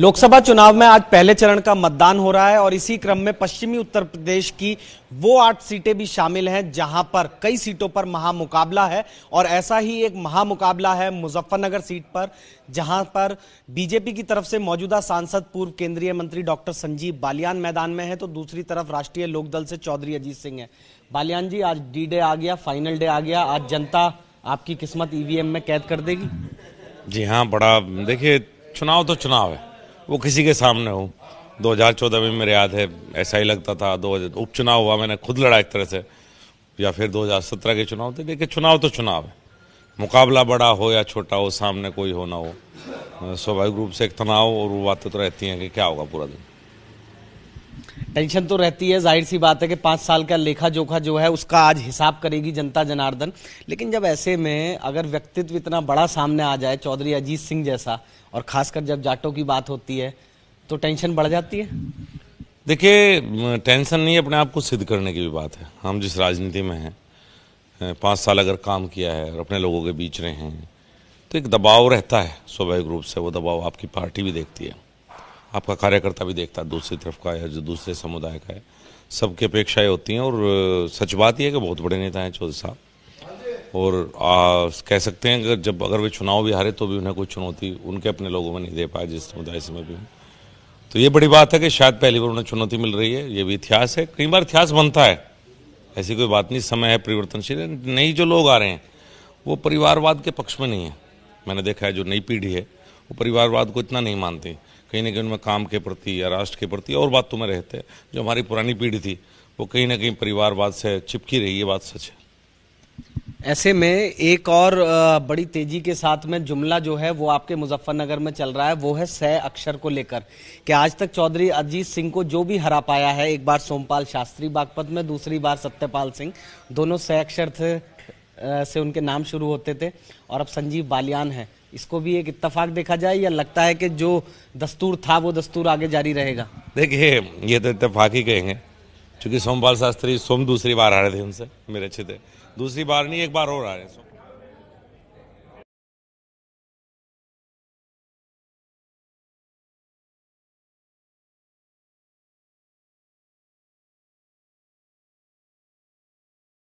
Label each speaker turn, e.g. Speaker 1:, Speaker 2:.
Speaker 1: लोकसभा चुनाव में आज पहले चरण का मतदान हो रहा है और इसी क्रम में पश्चिमी उत्तर प्रदेश की वो आठ सीटें भी शामिल हैं जहां पर कई सीटों पर महामुकाबला है और ऐसा ही एक महामुकाबला है मुजफ्फरनगर सीट पर जहां पर बीजेपी की तरफ से मौजूदा सांसद पूर्व केंद्रीय मंत्री डॉक्टर संजीव बालियान मैदान में है तो दूसरी तरफ राष्ट्रीय लोकदल से चौधरी अजीत सिंह है बालियान जी आज डी डे आ गया फाइनल डे आ गया आज जनता आपकी किस्मत ईवीएम में कैद कर देगी
Speaker 2: जी हाँ बड़ा देखिए चुनाव तो चुनाव है वो किसी के सामने हो 2014 में मेरे याद है ऐसा ही लगता था दो उपचुनाव हुआ मैंने खुद लड़ा एक तरह से या फिर 2017 के चुनाव थे देखिए चुनाव तो चुनाव है मुकाबला बड़ा हो या छोटा हो सामने कोई हो ना हो स्वाभाविक रूप से एक तनाव और वो बातें तो रहती हैं कि क्या होगा पूरा दिन
Speaker 1: टेंशन तो रहती है जाहिर सी बात है कि पाँच साल का लेखा जोखा जो है उसका आज हिसाब करेगी जनता जनार्दन लेकिन जब ऐसे में अगर व्यक्तित्व इतना बड़ा सामने आ जाए चौधरी अजीत सिंह जैसा और खासकर जब जाटों की बात होती है तो टेंशन बढ़ जाती है
Speaker 2: देखिए टेंशन नहीं अपने आप को सिद्ध करने की भी बात है हम जिस राजनीति में हैं पाँच साल अगर काम किया है और अपने लोगों के बीच रहे हैं तो एक दबाव रहता है स्वाभाविक रूप से वो दबाव आपकी पार्टी भी देखती है आपका कार्यकर्ता भी देखता है दूसरी तरफ का या जो दूसरे समुदाय का है सबके अपेक्षाएं होती हैं और सच बात यह है कि बहुत बड़े नेता हैं चौधरी साहब और आ, कह सकते हैं कि जब अगर वे चुनाव भी हारे तो भी उन्हें कोई चुनौती उनके अपने लोगों में नहीं दे पाए जिस समुदाय से मैं भी हूँ तो ये बड़ी बात है कि शायद पहली बार उन्हें चुनौती मिल रही है ये भी इतिहास है कई बार इतिहास बनता है ऐसी कोई बात नहीं समय है परिवर्तनशील नई जो लोग आ रहे हैं वो परिवारवाद के पक्ष में नहीं है मैंने देखा है जो नई पीढ़ी है वो परिवारवाद को इतना नहीं मानती कहीं ना कहीं उनमें काम के प्रति या राष्ट्र के प्रति और बात तुम्हें तो रहते रहते जो हमारी पुरानी पीढ़ी थी वो कहीं ना कहीं परिवारवाद से चिपकी रही ये बात सच है
Speaker 1: ऐसे में एक और बड़ी तेजी के साथ में जुमला जो है वो आपके मुजफ्फरनगर में चल रहा है वो है सह अक्षर को लेकर कि आज तक चौधरी अजीत सिंह को जो भी हरा पाया है एक बार सोमपाल शास्त्री बागपत में दूसरी बार सत्यपाल सिंह दोनों सह अक्षर थे से उनके नाम शुरू होते थे और अब संजीव बालियान है इसको भी एक इतफाक देखा जाए या लगता है कि जो दस्तूर था वो दस्तूर आगे जारी रहेगा
Speaker 2: देखिए ये तो इतफाक ही कहेंगे क्योंकि सोमपाल शास्त्री सोम दूसरी बार आ रहे थे उनसे मेरे अच्छे थे दूसरी बार नहीं एक बार और आ रहे हैं